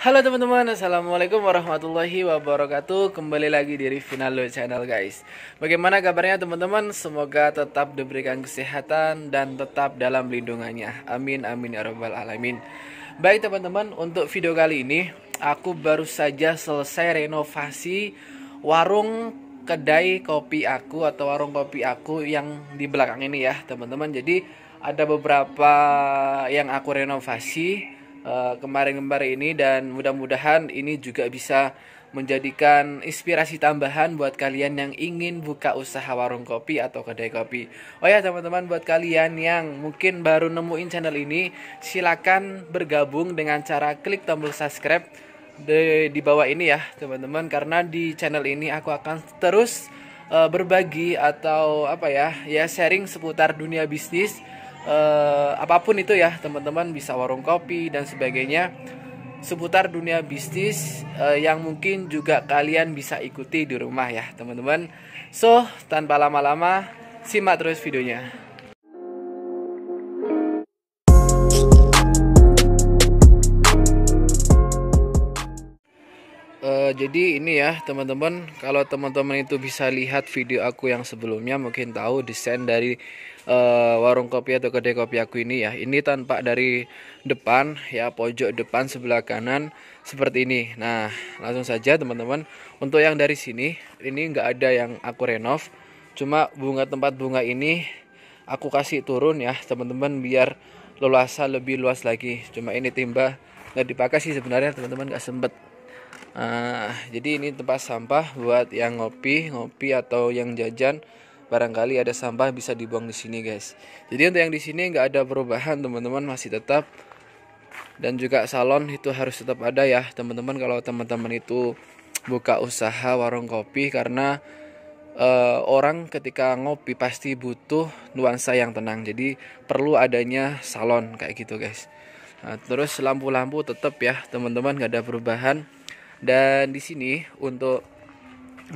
Halo teman-teman, Assalamualaikum warahmatullahi wabarakatuh Kembali lagi di Rivinalo Channel guys Bagaimana kabarnya teman-teman? Semoga tetap diberikan kesehatan dan tetap dalam lindungannya Amin, amin, ya robbal alamin Baik teman-teman, untuk video kali ini Aku baru saja selesai renovasi warung kedai kopi aku atau warung kopi aku yang di belakang ini ya teman-teman Jadi ada beberapa yang aku renovasi Eh, kemarin-kemarin ini dan mudah-mudahan ini juga bisa menjadikan inspirasi tambahan buat kalian yang ingin buka usaha warung kopi atau kedai kopi. Oh ya teman-teman buat kalian yang mungkin baru nemuin channel ini, silakan bergabung dengan cara klik tombol subscribe di, di bawah ini ya teman-teman karena di channel ini aku akan terus uh, berbagi atau apa ya ya sharing seputar dunia bisnis uh, apapun itu ya teman-teman bisa warung kopi dan sebagainya seputar dunia bisnis uh, yang mungkin juga kalian bisa ikuti di rumah ya teman-teman so tanpa lama-lama simak terus videonya Eh, jadi ini ya teman-teman kalau teman-teman itu bisa lihat video aku yang sebelumnya mungkin tahu desain dari uh, warung kopi atau kedai kopi aku ini ya ini tanpa dari depan ya pojok depan sebelah kanan seperti ini nah langsung saja teman-teman untuk yang dari sini ini nggak ada yang aku renov cuma bunga tempat bunga ini aku kasih turun ya teman-teman biar leluasa lebih luas lagi cuma ini timba nggak dipakai sih sebenarnya teman-teman nggak sempet Nah, jadi ini tempat sampah buat yang ngopi, ngopi atau yang jajan. Barangkali ada sampah bisa dibuang di sini, guys. Jadi untuk yang di sini nggak ada perubahan, teman-teman masih tetap. Dan juga salon itu harus tetap ada ya, teman-teman. Kalau teman-teman itu buka usaha warung kopi karena uh, orang ketika ngopi pasti butuh nuansa yang tenang. Jadi perlu adanya salon kayak gitu, guys. Nah, terus lampu-lampu tetap ya, teman-teman nggak ada perubahan dan di sini untuk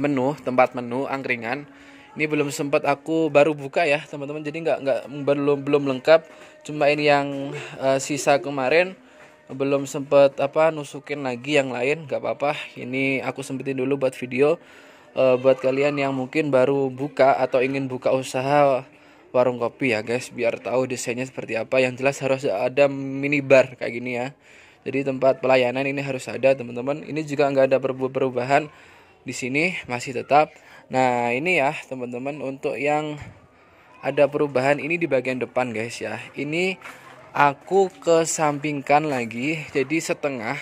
menu tempat menu angkringan ini belum sempat aku baru buka ya teman-teman jadi nggak nggak belum belum lengkap cuma ini yang uh, sisa kemarin belum sempat apa nusukin lagi yang lain nggak apa-apa ini aku sempetin dulu buat video uh, buat kalian yang mungkin baru buka atau ingin buka usaha warung kopi ya guys biar tahu desainnya seperti apa yang jelas harus ada minibar kayak gini ya jadi tempat pelayanan ini harus ada teman-teman. Ini juga nggak ada perubahan di sini masih tetap. Nah ini ya teman-teman untuk yang ada perubahan ini di bagian depan guys ya. Ini aku kesampingkan lagi jadi setengah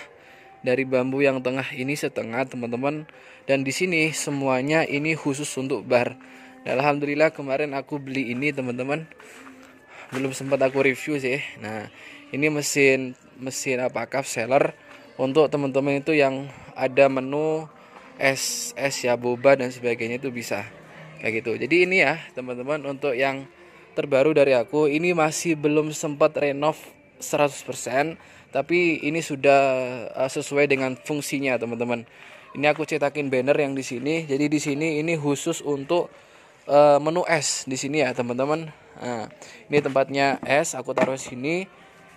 dari bambu yang tengah ini setengah teman-teman dan di sini semuanya ini khusus untuk bar. Dan alhamdulillah kemarin aku beli ini teman-teman belum sempat aku review sih. Nah, ini mesin mesin apa cup seller untuk teman-teman itu yang ada menu es es ya boba dan sebagainya itu bisa kayak gitu jadi ini ya teman-teman untuk yang terbaru dari aku ini masih belum sempat renov 100% tapi ini sudah eh, sesuai dengan fungsinya teman-teman ini aku cetakin banner yang di sini jadi di sini ini khusus untuk uh, menu es di sini ya teman-teman nah, ini tempatnya es aku taruh sini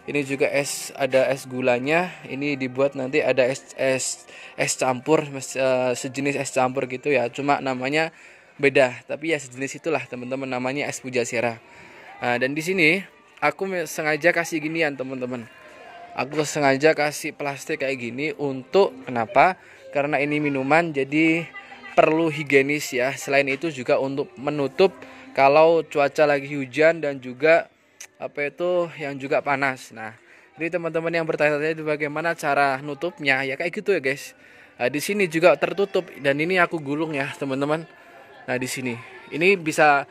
ini juga es ada es gulanya ini dibuat nanti ada es es es campur mes, uh, sejenis es campur gitu ya cuma namanya beda tapi ya sejenis itulah teman-teman namanya es pujasera uh, dan di sini aku sengaja kasih ginian teman-teman aku sengaja kasih plastik kayak gini untuk kenapa karena ini minuman jadi perlu higienis ya selain itu juga untuk menutup kalau cuaca lagi hujan dan juga apa itu yang juga panas. Nah, jadi teman-teman yang bertanya-tanya bagaimana cara nutupnya ya kayak gitu ya guys. Nah, di sini juga tertutup dan ini aku gulung ya teman-teman. Nah di sini ini bisa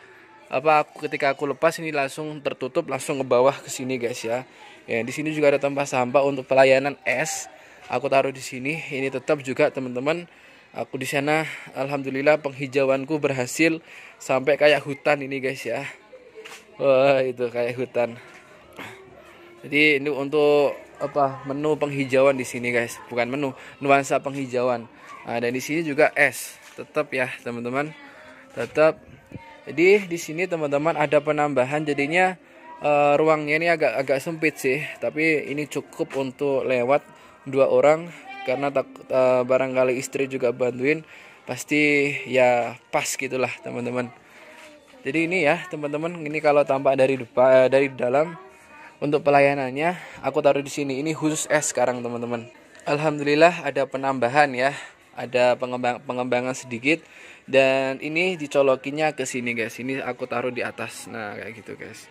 apa ketika aku lepas ini langsung tertutup langsung ke bawah ke sini guys ya. Ya di sini juga ada tempat sampah untuk pelayanan es. Aku taruh di sini. Ini tetap juga teman-teman aku di sana alhamdulillah penghijauanku berhasil sampai kayak hutan ini guys ya Wah, itu kayak hutan. Jadi ini untuk apa menu penghijauan di sini guys, bukan menu, nuansa penghijauan. Nah, dan di sini juga es, tetap ya teman-teman, tetap. Jadi di sini teman-teman ada penambahan, jadinya uh, ruangnya ini agak agak sempit sih, tapi ini cukup untuk lewat dua orang karena tak, uh, barangkali istri juga bantuin, pasti ya pas gitulah teman-teman jadi ini ya teman-teman ini kalau tampak dari depan eh, dari dalam untuk pelayanannya aku taruh di sini ini khusus es sekarang teman-teman Alhamdulillah ada penambahan ya ada pengembang pengembangan sedikit dan ini dicolokinnya ke sini guys ini aku taruh di atas nah kayak gitu guys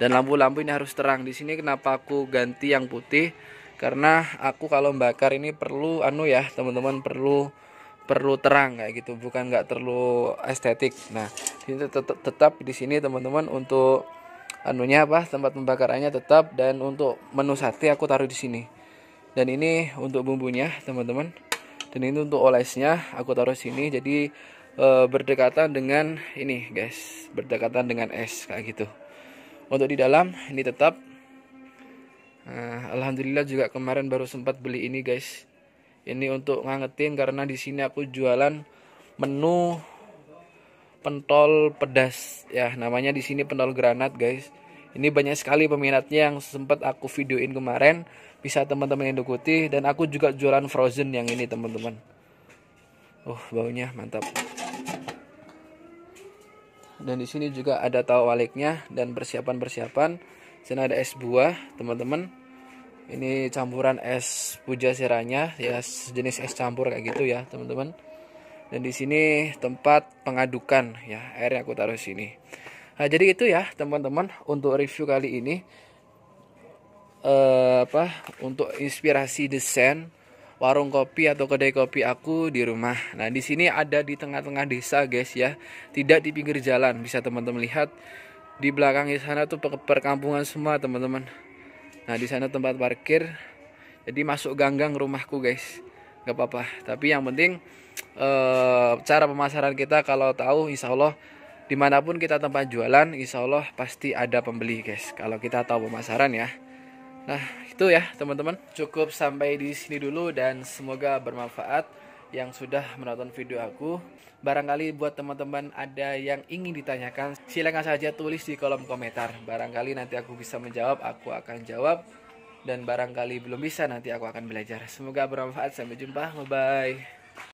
dan lampu-lampu ini harus terang di sini kenapa aku ganti yang putih karena aku kalau bakar ini perlu anu ya teman-teman perlu perlu terang kayak gitu bukan nggak terlalu estetik nah ini tetap, tetap di sini teman-teman untuk anunya apa tempat pembakarannya tetap dan untuk menu sate aku taruh di sini dan ini untuk bumbunya teman-teman dan ini untuk olesnya aku taruh sini jadi e, berdekatan dengan ini guys berdekatan dengan es kayak gitu untuk di dalam ini tetap nah, alhamdulillah juga kemarin baru sempat beli ini guys ini untuk ngangetin karena di sini aku jualan menu pentol pedas ya namanya di sini pentol granat guys ini banyak sekali peminatnya yang sempat aku videoin kemarin bisa teman-teman yang ikuti dan aku juga jualan frozen yang ini teman-teman uh baunya mantap dan di sini juga ada tahu waliknya dan persiapan persiapan sini ada es buah teman-teman ini campuran es puja siranya ya sejenis es campur kayak gitu ya teman-teman dan di sini tempat pengadukan ya airnya aku taruh sini nah jadi itu ya teman-teman untuk review kali ini e, apa untuk inspirasi desain warung kopi atau kedai kopi aku di rumah. Nah, di sini ada di tengah-tengah desa, guys ya. Tidak di pinggir jalan, bisa teman-teman lihat. Di belakang di sana tuh perkampungan semua, teman-teman. Nah di sana tempat parkir. Jadi masuk ganggang rumahku guys. Gak apa-apa. Tapi yang penting eh, cara pemasaran kita kalau tahu insya Allah dimanapun kita tempat jualan insya Allah pasti ada pembeli guys. Kalau kita tahu pemasaran ya. Nah itu ya teman-teman. Cukup sampai di sini dulu dan semoga bermanfaat yang sudah menonton video aku. Barangkali buat teman-teman ada yang ingin ditanyakan, silakan saja tulis di kolom komentar. Barangkali nanti aku bisa menjawab, aku akan jawab. Dan barangkali belum bisa, nanti aku akan belajar. Semoga bermanfaat. Sampai jumpa. Bye-bye.